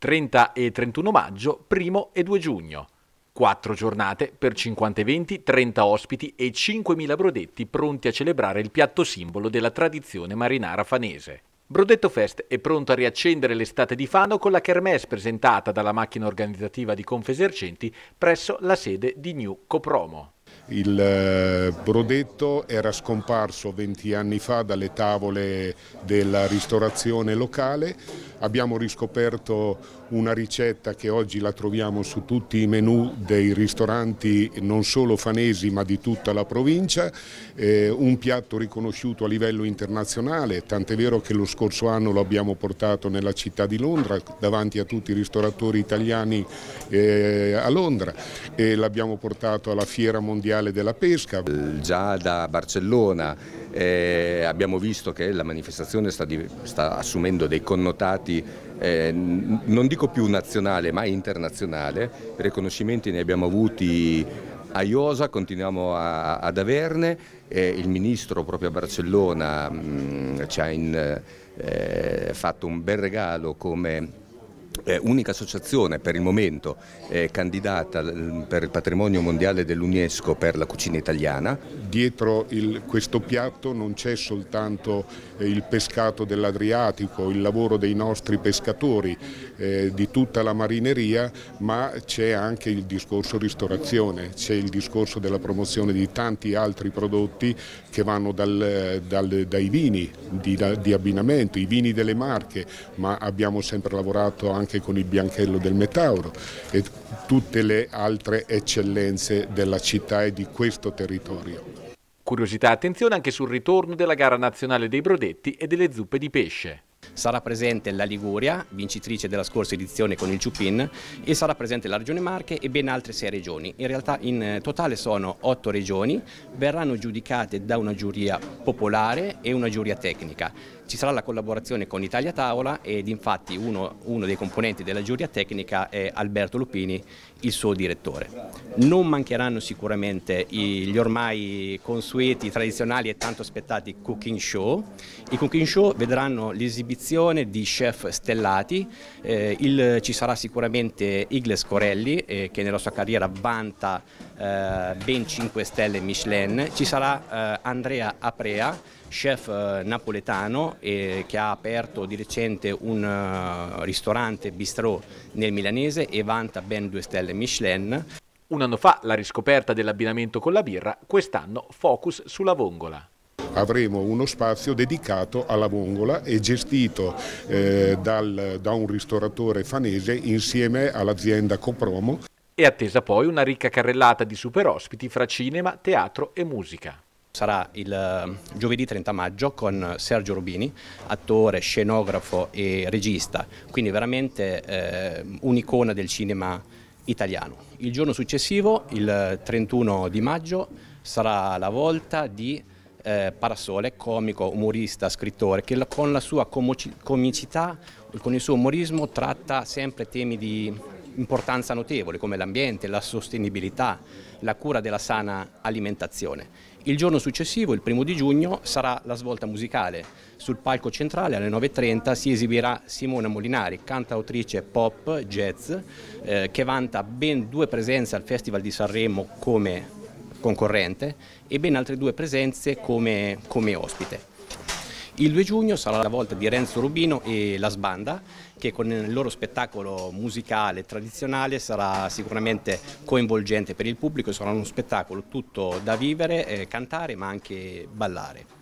30 e 31 maggio, 1 e 2 giugno. Quattro giornate per 50 eventi, 30 ospiti e 5.000 brodetti pronti a celebrare il piatto simbolo della tradizione marinara fanese. Brodetto Fest è pronto a riaccendere l'estate di Fano con la kermesse presentata dalla macchina organizzativa di Confesercenti presso la sede di New Copromo. Il eh, brodetto era scomparso 20 anni fa dalle tavole della ristorazione locale Abbiamo riscoperto una ricetta che oggi la troviamo su tutti i menù dei ristoranti non solo fanesi ma di tutta la provincia, eh, un piatto riconosciuto a livello internazionale, tant'è vero che lo scorso anno lo abbiamo portato nella città di Londra davanti a tutti i ristoratori italiani eh, a Londra e l'abbiamo portato alla Fiera Mondiale della Pesca. Eh, già da Barcellona eh, abbiamo visto che la manifestazione sta, di, sta assumendo dei connotati riconoscimenti, eh, non dico più nazionale ma internazionale, riconoscimenti ne abbiamo avuti a Iosa, continuiamo a, ad averne, eh, il ministro proprio a Barcellona mh, mm, ci ha in, eh, fatto un bel regalo come eh, unica associazione per il momento eh, candidata per il patrimonio mondiale dell'UNESCO per la cucina italiana. Dietro il, questo piatto non c'è soltanto eh, il pescato dell'Adriatico, il lavoro dei nostri pescatori, eh, di tutta la marineria, ma c'è anche il discorso ristorazione, c'è il discorso della promozione di tanti altri prodotti che vanno dal, dal, dai vini di, da, di abbinamento, i vini delle marche, ma abbiamo sempre lavorato anche anche con il Bianchello del Metauro e tutte le altre eccellenze della città e di questo territorio. Curiosità e attenzione anche sul ritorno della gara nazionale dei brodetti e delle zuppe di pesce sarà presente la Liguria, vincitrice della scorsa edizione con il Ciupin, e sarà presente la Regione Marche e ben altre sei regioni. In realtà in eh, totale sono otto regioni, verranno giudicate da una giuria popolare e una giuria tecnica. Ci sarà la collaborazione con Italia Tavola ed infatti uno, uno dei componenti della giuria tecnica è Alberto Lupini, il suo direttore. Non mancheranno sicuramente gli ormai consueti, tradizionali e tanto aspettati cooking show. I cooking show vedranno l'esibizione selezione di chef stellati, eh, il, ci sarà sicuramente Igles Corelli eh, che nella sua carriera vanta eh, ben 5 stelle Michelin, ci sarà eh, Andrea Aprea, chef eh, napoletano eh, che ha aperto di recente un ristorante bistrò nel milanese e vanta ben 2 stelle Michelin. Un anno fa la riscoperta dell'abbinamento con la birra, quest'anno focus sulla vongola avremo uno spazio dedicato alla vongola e gestito eh, dal, da un ristoratore fanese insieme all'azienda Copromo. E attesa poi una ricca carrellata di super ospiti fra cinema, teatro e musica sarà il eh, giovedì 30 maggio con Sergio Rubini, attore, scenografo e regista, quindi veramente eh, un'icona del cinema italiano. Il giorno successivo, il 31 eh, di maggio, sarà la volta di eh, Parasole, comico, umorista, scrittore, che con la sua comicità, con il suo umorismo tratta sempre temi di importanza notevole come l'ambiente, la sostenibilità, la cura della sana alimentazione. Il giorno successivo, il primo di giugno, sarà la svolta musicale. Sul palco centrale alle 9.30 si esibirà Simona Molinari, cantautrice pop, jazz, eh, che vanta ben due presenze al Festival di Sanremo come concorrente e ben altre due presenze come, come ospite. Il 2 giugno sarà la volta di Renzo Rubino e La Sbanda che con il loro spettacolo musicale tradizionale sarà sicuramente coinvolgente per il pubblico, sarà uno spettacolo tutto da vivere, eh, cantare ma anche ballare.